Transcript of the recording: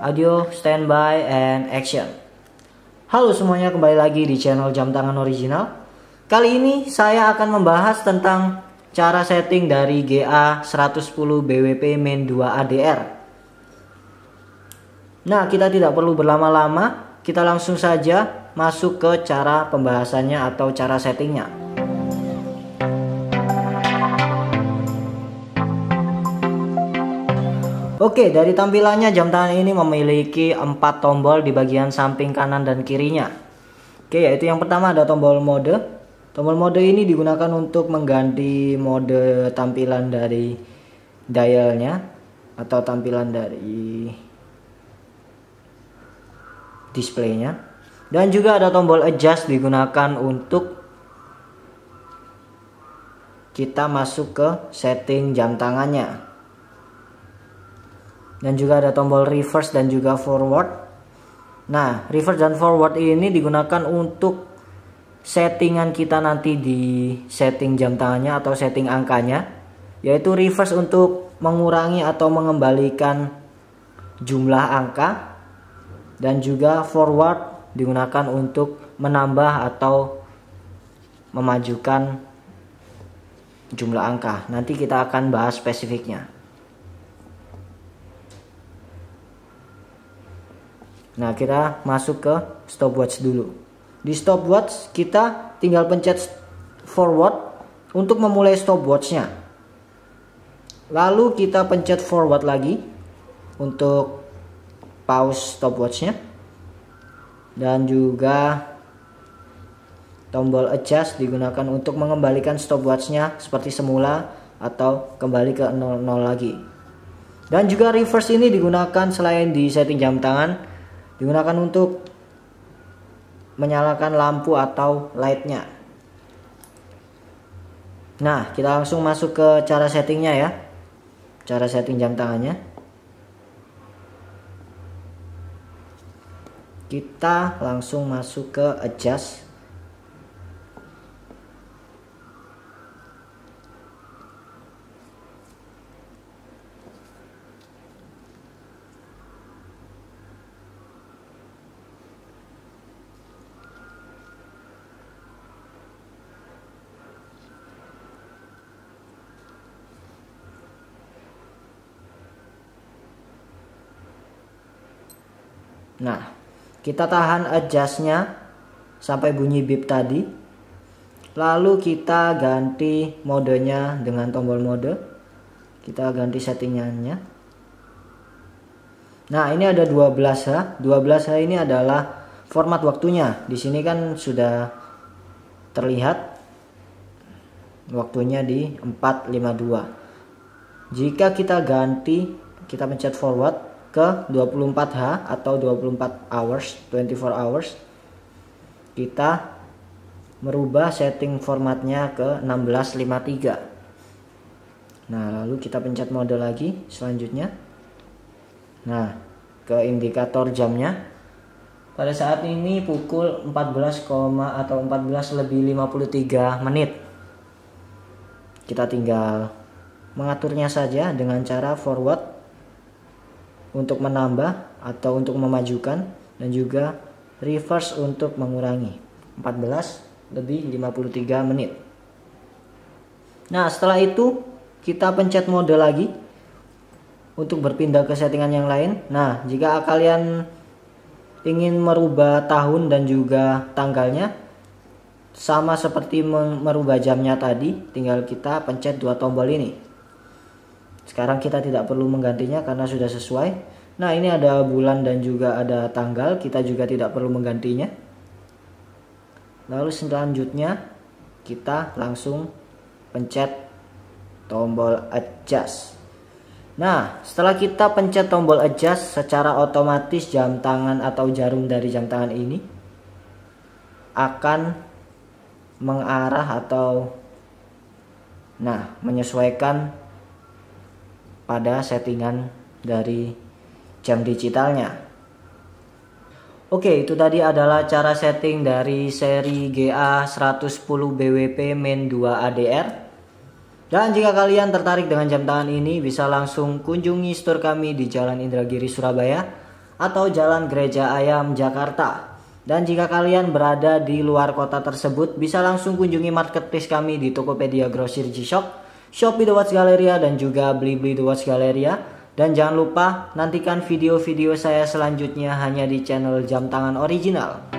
Audio standby and action. Halo semuanya, kembali lagi di channel Jam Tangan Original. Kali ini saya akan membahas tentang cara setting dari GA 110 BWP Main 2 ADR. Nah, kita tidak perlu berlama-lama, kita langsung saja masuk ke cara pembahasannya atau cara settingnya. Oke, dari tampilannya jam tangan ini memiliki empat tombol di bagian samping kanan dan kirinya. Oke, yaitu yang pertama ada tombol mode. Tombol mode ini digunakan untuk mengganti mode tampilan dari dialnya atau tampilan dari displaynya. Dan juga ada tombol adjust digunakan untuk kita masuk ke setting jam tangannya dan juga ada tombol reverse dan juga forward. Nah, reverse dan forward ini digunakan untuk settingan kita nanti di setting jam tangannya atau setting angkanya, yaitu reverse untuk mengurangi atau mengembalikan jumlah angka dan juga forward digunakan untuk menambah atau memajukan jumlah angka. Nanti kita akan bahas spesifiknya. Nah, kita masuk ke stopwatch dulu. Di stopwatch kita tinggal pencet forward untuk memulai stopwatchnya. Lalu kita pencet forward lagi untuk pause stopwatchnya dan juga tombol adjust digunakan untuk mengembalikan stopwatchnya seperti semula atau kembali ke 00 lagi. Dan juga reverse ini digunakan selain di setting jam tangan Digunakan untuk menyalakan lampu atau lightnya. Nah, kita langsung masuk ke cara settingnya ya. Cara setting jam tangannya. Kita langsung masuk ke adjust Nah, kita tahan adjustnya sampai bunyi beep tadi. Lalu kita ganti modenya dengan tombol mode. Kita ganti settingannya. Nah, ini ada 12H. 12H ini adalah format waktunya. Di sini kan sudah terlihat waktunya di 452. Jika kita ganti, kita pencet forward, ke 24H atau 24 hours, 24 hours kita merubah setting formatnya ke 1653. Nah, lalu kita pencet mode lagi selanjutnya. Nah, ke indikator jamnya. Pada saat ini pukul 14, atau 14 lebih 53 menit. Kita tinggal mengaturnya saja dengan cara forward untuk menambah atau untuk memajukan dan juga reverse untuk mengurangi 14 lebih 53 menit nah setelah itu kita pencet mode lagi untuk berpindah ke settingan yang lain nah jika kalian ingin merubah tahun dan juga tanggalnya sama seperti merubah jamnya tadi tinggal kita pencet dua tombol ini sekarang kita tidak perlu menggantinya karena sudah sesuai. Nah, ini ada bulan dan juga ada tanggal, kita juga tidak perlu menggantinya. Lalu selanjutnya kita langsung pencet tombol adjust. Nah, setelah kita pencet tombol adjust secara otomatis jam tangan atau jarum dari jam tangan ini akan mengarah atau nah, menyesuaikan pada settingan dari jam digitalnya. Oke, itu tadi adalah cara setting dari seri GA110 BWP Main 2 ADR. Dan jika kalian tertarik dengan jam tangan ini, bisa langsung kunjungi store kami di Jalan Indragiri Surabaya atau Jalan Gereja Ayam Jakarta. Dan jika kalian berada di luar kota tersebut, bisa langsung kunjungi marketplace kami di Tokopedia Grosir g shock Shopee The Watch Galeria dan juga Blibli The Watch Galeria. Dan jangan lupa nantikan video-video saya selanjutnya hanya di channel Jam Tangan Original.